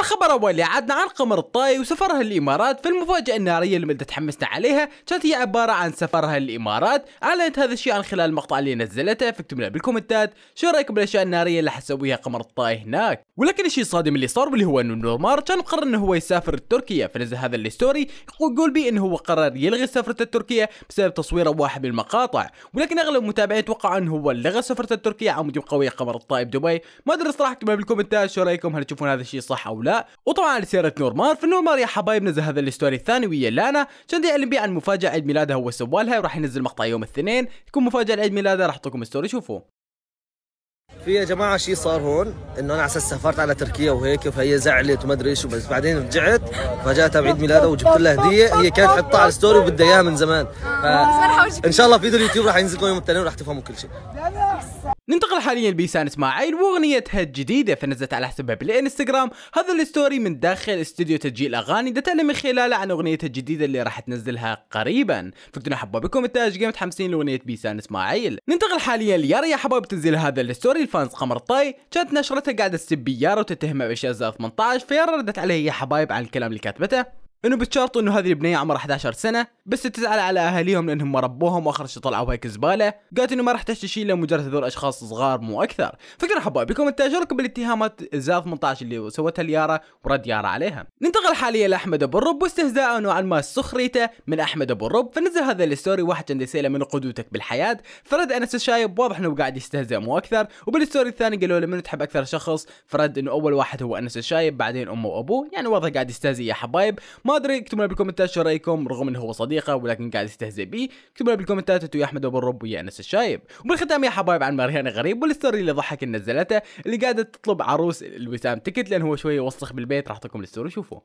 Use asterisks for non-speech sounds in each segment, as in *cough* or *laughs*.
الخبر الاول عدنا عن قمر الطائي وسفرها للامارات فالمفاجاه الناريه اللي تحمسنا عليها كانت هي عباره عن سفرها للامارات اعلنت هذا الشيء عن خلال المقطع اللي نزلته فاكتبوا لنا بالكومنتات شو رايكم بالاشياء الناريه اللي حسويها قمر الطائي هناك ولكن الشيء الصادم اللي صار واللي هو انه نورمار كان مقرر انه هو يسافر لتركيا فنزل هذا الستوري ويقول بي انه هو قرر يلغي سفرته التركية بسبب تصويره واحد من المقاطع ولكن اغلب المتابعين توقعوا انه هو لغى سفرته التركية عم يجيب قويه قمر الطائي بدبي ما ادري صراحه اكتبوا بالكومنتات شو رايكم هل تشوفون هذا الشيء صح او لا وطبعا على سياره نورمار فنورمار يا حبايبنا زي هذا الستوري الثاني ويا لانا كان يعلم بي عن مفاجاه عيد ميلادها هو سوالها وراح ينزل مقطع يوم الاثنين يكون مفاجاه عيد ميلادها راح اعطيكم ستوري شوفوه في يا جماعه شيء صار هون انه انا على اساس سافرت على تركيا وهيك فهي زعلت وما ادري شو بس بعدين رجعت فاجاتها بعيد ميلادها وجبت لها هديه هي كانت حطها على الستوري وبدها اياها من زمان ف... آه، ان شاء الله فيديو اليوتيوب راح ينزل يوم الاثنين وراح تفهموا كل شيء ننتقل حاليا لبيسان اسماعيل واغنيتها الجديده فنزلت على حسابها بالانستغرام هذا الستوري من داخل استوديو تسجيل اغاني دتنا من خلاله عن اغنيتها الجديده اللي راح تنزلها قريبا فكنتوا حبا بكم التاج جيم متحمسين لاغنيه بيسان اسماعيل ننتقل حاليا ليارا يا حبايب تنزل هذا الستوري الفانز قمر طاي كانت نشرتها قاعده تسب يارا وتتهمها باشياء 18 فيارا ردت عليه يا حبايب على الكلام اللي كاتبته انه بتشرط انه هذه البنيه عمرها 11 سنه بس تزعل على اهاليهم لانهم ما ربوهم واخر شيء طلعوا هيك زباله قالت انه ما راح تحتاج شيء الا مجرد هذول اشخاص صغار مو اكثر فكرة حبايبكم التجاركم بالاتهامات زاد 18 اللي سوتها اليارا ورد يارا عليها ننتقل حاليا لاحمد ابو الرب واستهزاءه نوعا ما سخريته من احمد ابو الرب فنزل هذا الستوري واحد كان يساله من قدوتك بالحياه فرد انس الشايب واضح انه قاعد يستهزئ مو اكثر وبالستوري الثاني قالوا له من تحب اكثر شخص فرد انه اول واحد هو انس الشايب بعدين امه وابوه يعني واضح قاعد يستهزئ يا حبايب ما ادري اكتبوا لنا بالكومنتات شو رايكم رغم انه هو صديقه ولكن قاعد يستهزئ بي اكتبوا لنا بالكومنتات انتوا يا احمد ابو الرب ويا انس الشايب وبالختام يا حبايب عن ماريانا غريب والستوري اللي ضحك نزلته اللي قاعده تطلب عروس الوسام تكت لان هو شويه وسخ بالبيت راح اعطيكم الستوري شوفوا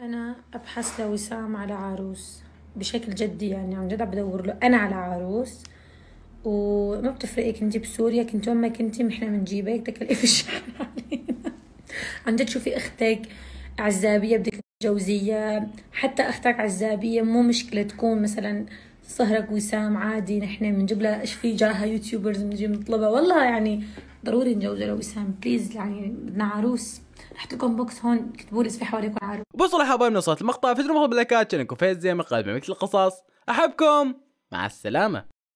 انا ابحث لوسام على عروس بشكل جدي يعني عن جد بدور له انا على عروس وما بتفرقي كنتي بسوريا كنتي وين ما كنتي احنا بنجيبك تكلفي الشحن *laughs* علينا عن جد شوفي اختك عزابيه بدك جوزية حتى أختك عزابية مو مشكلة تكون مثلا صهرك وسام عادي نحن بنجيب لها ايش في جاها يوتيوبرز بنجي نطلبها والله يعني ضروري نجوز لوسام بليز يعني بدنا عروس رح لكم بوكس هون كتبوا لي في حواليكم عروس وصل حبايبنا وصلت المقطع في المغرب لكات شنكو فيز زي ما مثل القصص احبكم مع السلامه